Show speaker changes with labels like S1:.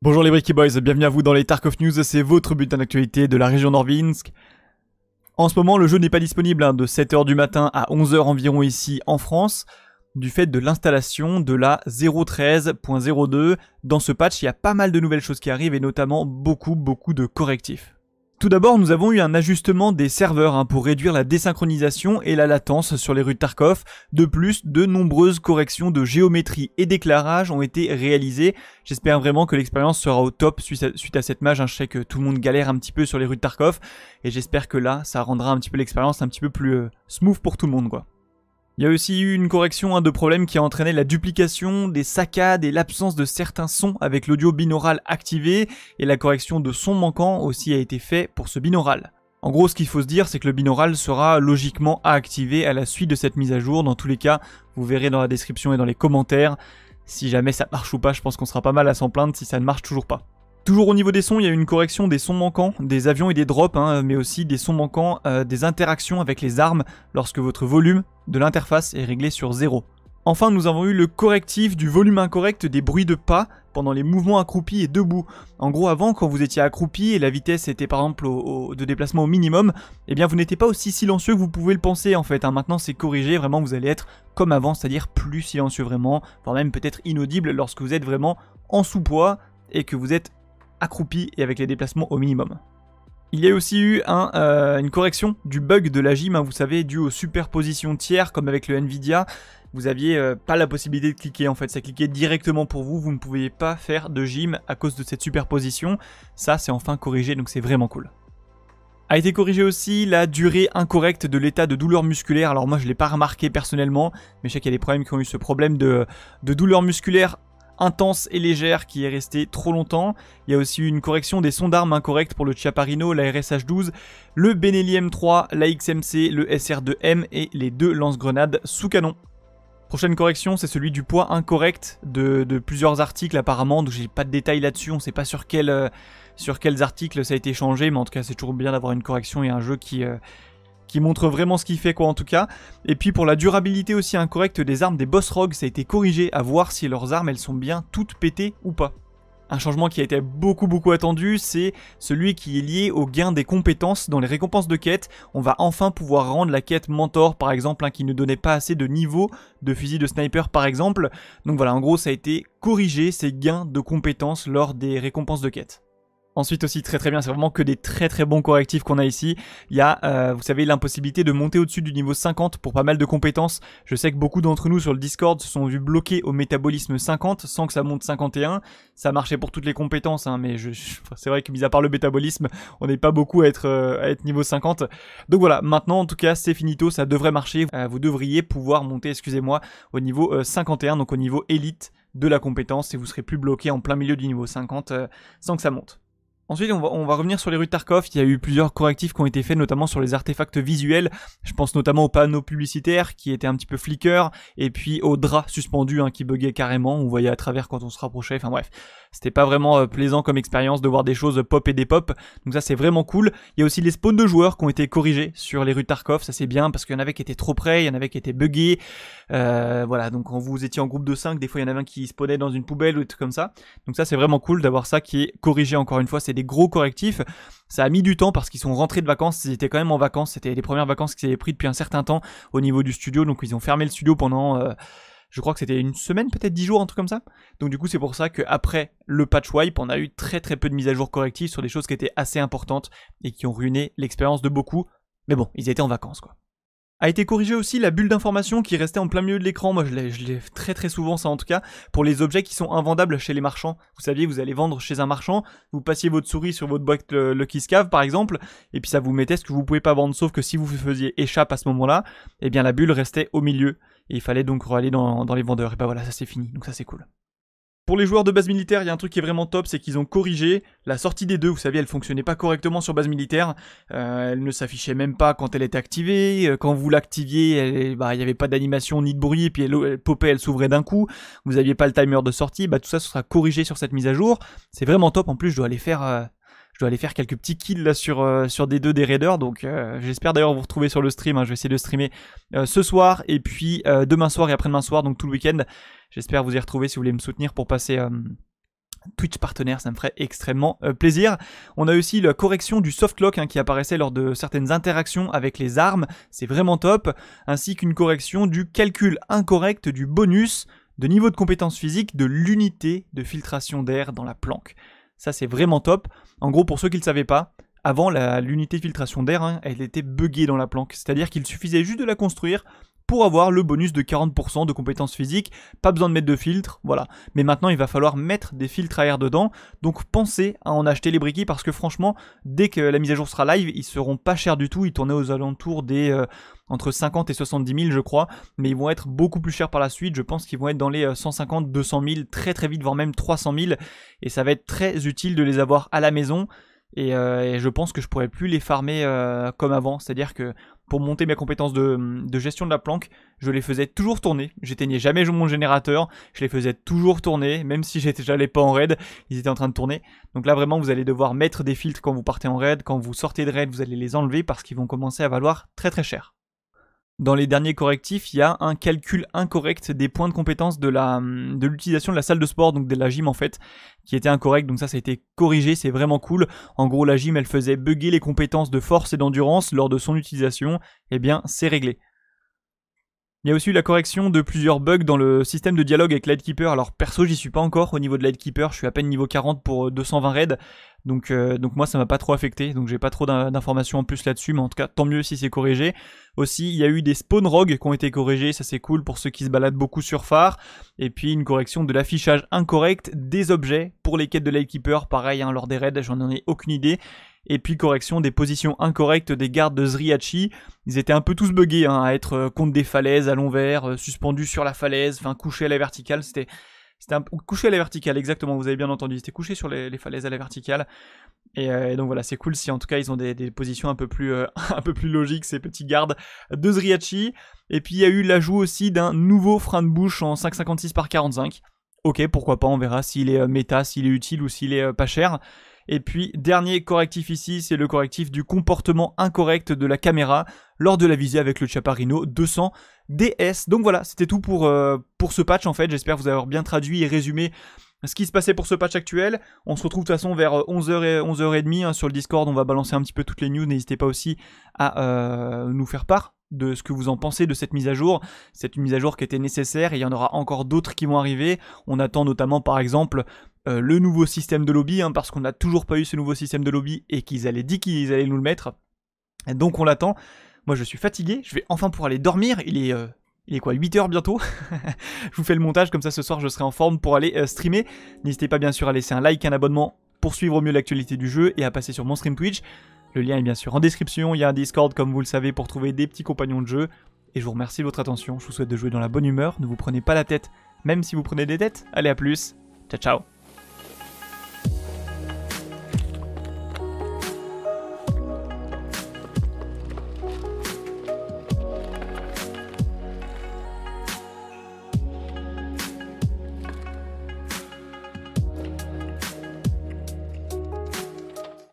S1: Bonjour les Bricky Boys, bienvenue à vous dans les Tarkov News, c'est votre bulletin d'actualité de la région Norvinsk. En ce moment, le jeu n'est pas disponible hein, de 7h du matin à 11h environ ici en France, du fait de l'installation de la 0.13.02. Dans ce patch, il y a pas mal de nouvelles choses qui arrivent et notamment beaucoup beaucoup de correctifs. Tout d'abord, nous avons eu un ajustement des serveurs hein, pour réduire la désynchronisation et la latence sur les rues de Tarkov. De plus, de nombreuses corrections de géométrie et d'éclairage ont été réalisées. J'espère vraiment que l'expérience sera au top suite à, cette mage. Hein. Je sais que tout le monde galère un petit peu sur les rues de Tarkov et j'espère que là, ça rendra un petit peu l'expérience un petit peu plus euh, smooth pour tout le monde. quoi. Il y a aussi eu une correction de problèmes qui a entraîné la duplication, des saccades et l'absence de certains sons avec l'audio binaural activé, et la correction de sons manquants aussi a été faite pour ce binaural. En gros, ce qu'il faut se dire, c'est que le binaural sera logiquement à activer à la suite de cette mise à jour. Dans tous les cas, vous verrez dans la description et dans les commentaires. Si jamais ça marche ou pas, je pense qu'on sera pas mal à s'en plaindre si ça ne marche toujours pas. Toujours au niveau des sons, il y a une correction des sons manquants, des avions et des drops, hein, mais aussi des sons manquants, euh, des interactions avec les armes lorsque votre volume de l'interface est réglé sur 0. Enfin, nous avons eu le correctif du volume incorrect des bruits de pas pendant les mouvements accroupis et debout. En gros, avant, quand vous étiez accroupi et la vitesse était par exemple de déplacement au minimum, eh bien vous n'étiez pas aussi silencieux que vous pouvez le penser en fait. Hein. Maintenant, c'est corrigé, vraiment vous allez être comme avant, c'est-à-dire plus silencieux vraiment, voire même peut-être inaudible lorsque vous êtes vraiment en sous-poids et que vous êtes accroupi et avec les déplacements au minimum. Il y a aussi eu euh, une correction du bug de la gym, hein, vous savez, dû aux superpositions tiers, comme avec le Nvidia. Vous aviez euh, pas la possibilité de cliquer en fait, ça cliquait directement pour vous, vous ne pouviez pas faire de gym à cause de cette superposition. Ça, c'est enfin corrigé, donc c'est vraiment cool. A été corrigée aussi la durée incorrecte de l'état de douleur musculaire. Alors moi je l'ai pas remarqué personnellement, mais je sais qu'il y a des problèmes qui ont eu ce problème de, de douleur musculaire intense et légère qui est restée trop longtemps. Il y a aussi eu une correction des sons d'armes incorrectes pour le Chiaparino, la RSH-12, le Benelli M3, la XMC, le SR2M et les deux lance-grenades sous canon. Prochaine correction, c'est celui du poids incorrect de, plusieurs articles apparemment, donc j'ai pas de détails là-dessus, on sait pas sur, quel, euh, quels articles ça a été changé, mais en tout cas c'est toujours bien d'avoir une correction et un jeu qui, euh, qui montre vraiment ce qu'il fait quoi en tout cas. Et puis pour la durabilité aussi incorrecte des armes des boss rogues, ça a été corrigé à voir si leurs armes elles sont bien toutes pétées ou pas. Un changement qui a été beaucoup beaucoup attendu, c'est celui qui est lié au gain des compétences dans les récompenses de quête. On va enfin pouvoir rendre la quête mentor par exemple, hein, qui ne donnait pas assez de niveau de fusil de sniper par exemple. Donc voilà, en gros ça a été corrigé ces gains de compétences lors des récompenses de quête. Ensuite aussi très très bien, c'est vraiment que des très très bons correctifs qu'on a ici. Il y a, euh, vous savez, l'impossibilité de monter au-dessus du niveau 50 pour pas mal de compétences. Je sais que beaucoup d'entre nous sur le Discord se sont vus bloquer au métabolisme 50 sans que ça monte 51. Ça marchait pour toutes les compétences, hein, mais je, c'est vrai que mis à part le métabolisme, on n'est pas beaucoup à être, euh, à être niveau 50. Donc voilà, maintenant en tout cas c'est finito, ça devrait marcher. Euh, vous devriez pouvoir monter, excusez-moi, au niveau 51, donc au niveau élite de la compétence et vous serez plus bloqué en plein milieu du niveau 50 sans que ça monte. Ensuite, on va, revenir sur les rues de Tarkov. Il y a eu plusieurs correctifs qui ont été faits, notamment sur les artefacts visuels. Je pense notamment aux panneaux publicitaires qui étaient un petit peu flicker, et puis aux draps suspendus hein, qui buguait carrément. On voyait à travers quand on se rapprochait. Enfin bref, c'était pas vraiment euh, plaisant comme expérience de voir des choses pop et des pop. Donc ça, c'est vraiment cool. Il y a aussi les spawns de joueurs qui ont été corrigés sur les rues de Tarkov. Ça, c'est bien parce qu'il y en avait qui étaient trop près, il y en avait qui étaient buggés. Euh, voilà, donc quand vous étiez en groupe de 5, des fois, il y en avait un qui spawnait dans une poubelle ou des trucs comme ça. Donc ça, c'est vraiment cool d'avoir ça qui est corrigé encore une fois gros correctifs. Ça a mis du temps parce qu'ils sont rentrés de vacances, ils étaient quand même en vacances, c'était les premières vacances qu'ils avaient pris depuis un certain temps au niveau du studio, donc ils ont fermé le studio pendant... Euh, je crois que c'était une semaine, peut-être 10 jours, un truc comme ça. Donc du coup, c'est pour ça qu'après le patch wipe, on a eu très très peu de mises à jour correctives sur des choses qui étaient assez importantes et qui ont ruiné l'expérience de beaucoup. Mais bon, ils étaient en vacances quoi. A été corrigée aussi la bulle d'information qui restait en plein milieu de l'écran. Moi, je l'ai très très souvent, ça en tout cas, pour les objets qui sont invendables chez les marchands. Vous saviez, vous allez vendre chez un marchand, vous passiez votre souris sur votre boîte Lucky Scave par exemple, et puis ça vous mettait ce que vous pouvez pas vendre, sauf que si vous faisiez échappe à ce moment-là, eh bien la bulle restait au milieu. Et il fallait donc aller dans, dans les vendeurs. Et bah ben voilà, ça c'est fini, donc ça c'est cool. Pour les joueurs de base militaire, il y a un truc qui est vraiment top, c'est qu'ils ont corrigé la sortie des deux. Vous savez, elle fonctionnait pas correctement sur base militaire. Euh, elle ne s'affichait même pas quand elle était activée. Euh, quand vous l'activiez, bah, il n'y avait pas d'animation ni de bruit, et puis elle, popait, elle s'ouvrait d'un coup. Vous n'aviez pas le timer de sortie. Bah, tout ça, sera corrigé sur cette mise à jour. C'est vraiment top. En plus, je dois aller faire euh, je dois aller faire quelques petits kills là sur, euh, sur des deux des raiders. Donc euh, j'espère d'ailleurs vous retrouver sur le stream. Hein. Je vais essayer de streamer euh, ce soir et puis demain soir et après-demain soir, donc tout le week-end. J'espère vous y retrouver si vous voulez me soutenir pour passer. Twitch partenaire, ça me ferait extrêmement plaisir. On a aussi la correction du softlock hein, qui apparaissait lors de certaines interactions avec les armes, c'est vraiment top, ainsi qu'une correction du calcul incorrect du bonus de niveau de compétence physique de l'unité de filtration d'air dans la planque. Ça, c'est vraiment top. En gros, pour ceux qui ne le savaient pas, avant, l'unité de filtration d'air, hein, elle était buggée dans la planque. C'est-à-dire qu'il suffisait juste de la construire, pour avoir le bonus de 40% de compétences physiques. Pas besoin de mettre de filtre, voilà. Mais maintenant, il va falloir mettre des filtres à air dedans. Donc pensez à en acheter les briquets parce que franchement, dès que la mise à jour sera live, ils seront pas chers du tout. Ils tournaient aux alentours des... Euh, entre 50 et 70 000 je crois, mais ils vont être beaucoup plus chers par la suite, je pense qu'ils vont être dans les 150, 200 000 très très vite, voire même 300 000, et ça va être très utile de les avoir à la maison, et, euh, je pense que je pourrais plus les farmer euh, comme avant, c'est-à-dire que pour monter mes compétences de, gestion de la planque, je les faisais toujours tourner. J'éteignais jamais mon générateur, je les faisais toujours tourner, même si j'allais pas en raid, ils étaient en train de tourner. Donc là vraiment vous allez devoir mettre des filtres quand vous partez en raid, quand vous sortez de raid vous allez les enlever parce qu'ils vont commencer à valoir très très cher dans les derniers correctifs, il y a un calcul incorrect des points de compétence de la hum, de l'utilisation de la salle de sport, donc de la gym en fait, qui était incorrect. Donc ça, ça a été corrigé, c'est vraiment cool. En gros, la gym, elle faisait bugger les compétences de force et d'endurance lors de son utilisation. Eh bien, c'est réglé. Il y a aussi eu la correction de plusieurs bugs dans le système de dialogue avec Lightkeeper. Alors perso, j'y suis pas encore au niveau de Lightkeeper, je suis à peine niveau 40 pour 220 euh, raids. Donc, euh, donc moi, ça m'a pas trop affecté, donc j'ai pas trop d'informations en plus là-dessus, mais en tout cas, tant mieux si c'est corrigé. Aussi, il y a eu des spawn rogues qui ont été corrigés, ça c'est cool pour ceux qui se baladent beaucoup sur phare. Et puis une correction de l'affichage incorrect des objets pour les quêtes de Lightkeeper, pareil, hein, lors des raids, j'en ai aucune idée et puis correction des positions incorrectes des gardes de Zriachi. Ils étaient un peu tous buggés hein, à être euh, contre des falaises à l'envers, euh, suspendus sur la falaise, enfin couchés à la verticale, c'était... C'était un... couché à la verticale, exactement, vous avez bien entendu. C'était couché sur les, falaises à la verticale. Euh, et, donc voilà, c'est cool si en tout cas ils ont des, positions un peu, plus, un peu plus logiques, ces petits gardes de Zriachi. Et puis il y a eu l'ajout aussi d'un nouveau frein de bouche en 5,56 par 45. Ok, pourquoi pas, on verra s'il est méta, s'il est utile ou s'il est pas cher. Et puis, dernier correctif ici, c'est le correctif du comportement incorrect de la caméra lors de la visée avec le Chaparino 200 DS. Donc voilà, c'était tout pour, euh, pour ce patch en fait. J'espère vous avoir bien traduit et résumé ce qui se passait pour ce patch actuel. On se retrouve de toute façon vers 11h euh, et 11h30 hein, sur le Discord. On va balancer un petit peu toutes les news. N'hésitez pas aussi à euh, nous faire part de ce que vous en pensez de cette mise à jour. C'est une mise à jour qui était nécessaire et il y en aura encore d'autres qui vont arriver. On attend notamment par exemple euh, le nouveau système de lobby, hein, parce qu'on n'a toujours pas eu ce nouveau système de lobby et qu'ils allaient dit qu'ils allaient nous le mettre. donc on l'attend. Moi je suis fatigué, je vais enfin pour aller dormir, il est... Euh, il est quoi 8h bientôt Je vous fais le montage, comme ça ce soir je serai en forme pour aller euh, streamer. N'hésitez pas bien sûr à laisser un like, un abonnement pour suivre au mieux l'actualité du jeu et à passer sur mon stream Twitch. Le lien est bien sûr en description, il y a un Discord comme vous le savez pour trouver des petits compagnons de jeu. Et je vous remercie de votre attention, je vous souhaite de jouer dans la bonne humeur, ne vous prenez pas la tête, même si vous prenez des têtes Allez à plus, ciao ciao